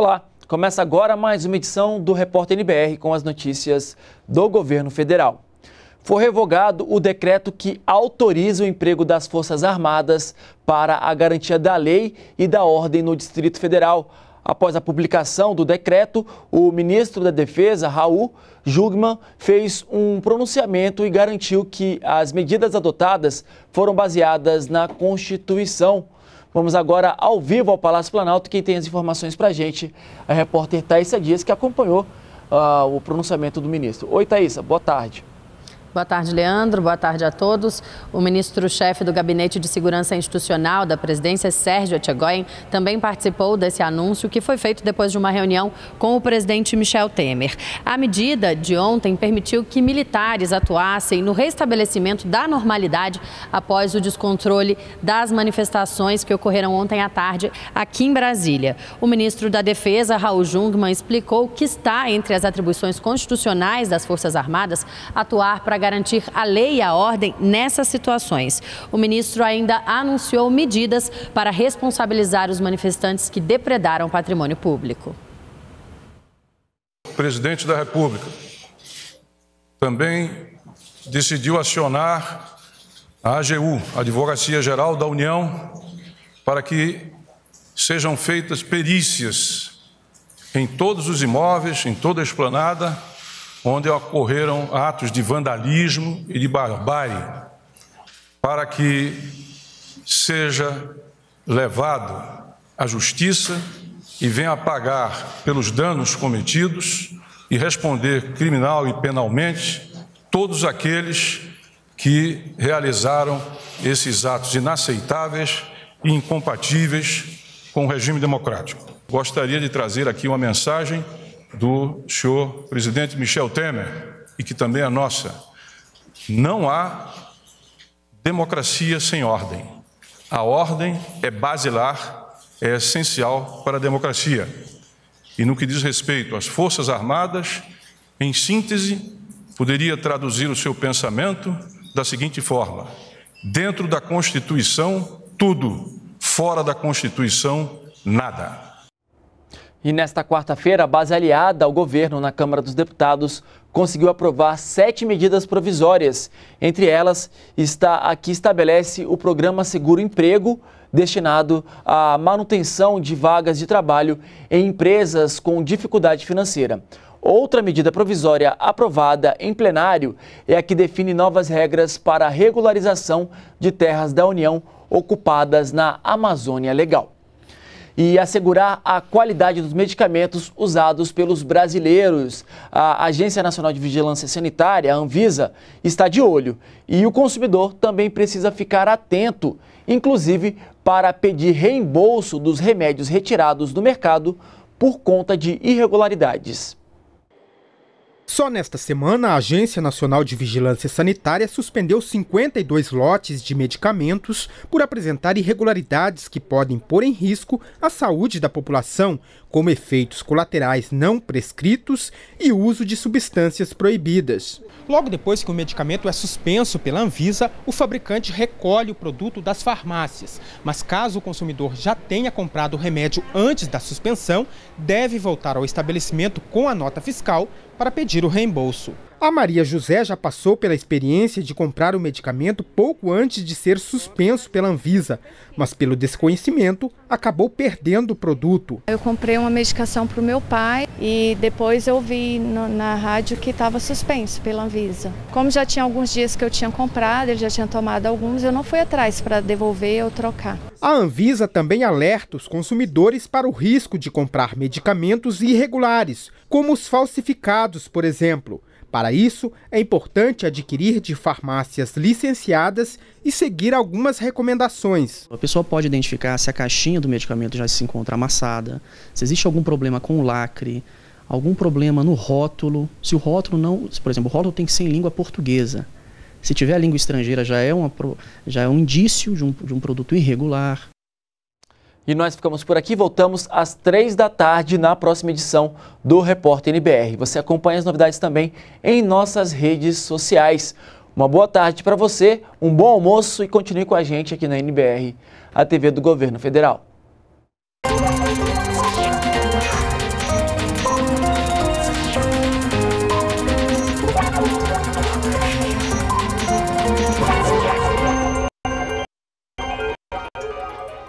Olá, começa agora mais uma edição do Repórter NBR com as notícias do governo federal. Foi revogado o decreto que autoriza o emprego das Forças Armadas para a garantia da lei e da ordem no Distrito Federal. Após a publicação do decreto, o ministro da Defesa, Raul Jugman, fez um pronunciamento e garantiu que as medidas adotadas foram baseadas na Constituição. Vamos agora ao vivo ao Palácio Planalto. Quem tem as informações para a gente é a repórter Thaisa Dias, que acompanhou uh, o pronunciamento do ministro. Oi, Thaisa, boa tarde. Boa tarde, Leandro. Boa tarde a todos. O ministro-chefe do Gabinete de Segurança Institucional da presidência, Sérgio Etchegoyen, também participou desse anúncio que foi feito depois de uma reunião com o presidente Michel Temer. A medida de ontem permitiu que militares atuassem no restabelecimento da normalidade após o descontrole das manifestações que ocorreram ontem à tarde aqui em Brasília. O ministro da Defesa, Raul Jungmann, explicou que está entre as atribuições constitucionais das Forças Armadas atuar para garantir a lei e a ordem nessas situações. O ministro ainda anunciou medidas para responsabilizar os manifestantes que depredaram patrimônio público. O presidente da República também decidiu acionar a AGU, Advocacia Geral da União, para que sejam feitas perícias em todos os imóveis, em toda a esplanada, onde ocorreram atos de vandalismo e de barbárie, para que seja levado à justiça e venha pagar pelos danos cometidos e responder criminal e penalmente todos aqueles que realizaram esses atos inaceitáveis e incompatíveis com o regime democrático. Gostaria de trazer aqui uma mensagem do senhor presidente Michel Temer e que também é nossa. Não há democracia sem ordem. A ordem é basilar, é essencial para a democracia. E no que diz respeito às Forças Armadas, em síntese, poderia traduzir o seu pensamento da seguinte forma: dentro da Constituição, tudo, fora da Constituição, nada. E nesta quarta-feira, a base aliada ao governo na Câmara dos Deputados conseguiu aprovar sete medidas provisórias. Entre elas, está a que estabelece o programa Seguro Emprego, destinado à manutenção de vagas de trabalho em empresas com dificuldade financeira. Outra medida provisória aprovada em plenário é a que define novas regras para a regularização de terras da União ocupadas na Amazônia Legal e assegurar a qualidade dos medicamentos usados pelos brasileiros. A Agência Nacional de Vigilância Sanitária, a Anvisa, está de olho e o consumidor também precisa ficar atento, inclusive para pedir reembolso dos remédios retirados do mercado por conta de irregularidades. Só nesta semana, a Agência Nacional de Vigilância Sanitária suspendeu 52 lotes de medicamentos por apresentar irregularidades que podem pôr em risco a saúde da população, como efeitos colaterais não prescritos e uso de substâncias proibidas. Logo depois que o medicamento é suspenso pela Anvisa, o fabricante recolhe o produto das farmácias. Mas caso o consumidor já tenha comprado o remédio antes da suspensão, deve voltar ao estabelecimento com a nota fiscal para pedir o reembolso. A Maria José já passou pela experiência de comprar o medicamento pouco antes de ser suspenso pela Anvisa, mas pelo desconhecimento acabou perdendo o produto. Eu comprei uma medicação para o meu pai e depois eu vi no, na rádio que estava suspenso pela Anvisa. Como já tinha alguns dias que eu tinha comprado, ele já tinha tomado alguns, eu não fui atrás para devolver ou trocar. A Anvisa também alerta os consumidores para o risco de comprar medicamentos irregulares, como os falsificados, por exemplo. Para isso, é importante adquirir de farmácias licenciadas e seguir algumas recomendações. A pessoa pode identificar se a caixinha do medicamento já se encontra amassada, se existe algum problema com o lacre, algum problema no rótulo. Se o rótulo não, por exemplo, o rótulo tem que ser em língua portuguesa. Se tiver a língua estrangeira, já é, uma, já é um indício de um, de um produto irregular. E nós ficamos por aqui, voltamos às três da tarde na próxima edição do Repórter NBR. Você acompanha as novidades também em nossas redes sociais. Uma boa tarde para você, um bom almoço e continue com a gente aqui na NBR, a TV do Governo Federal.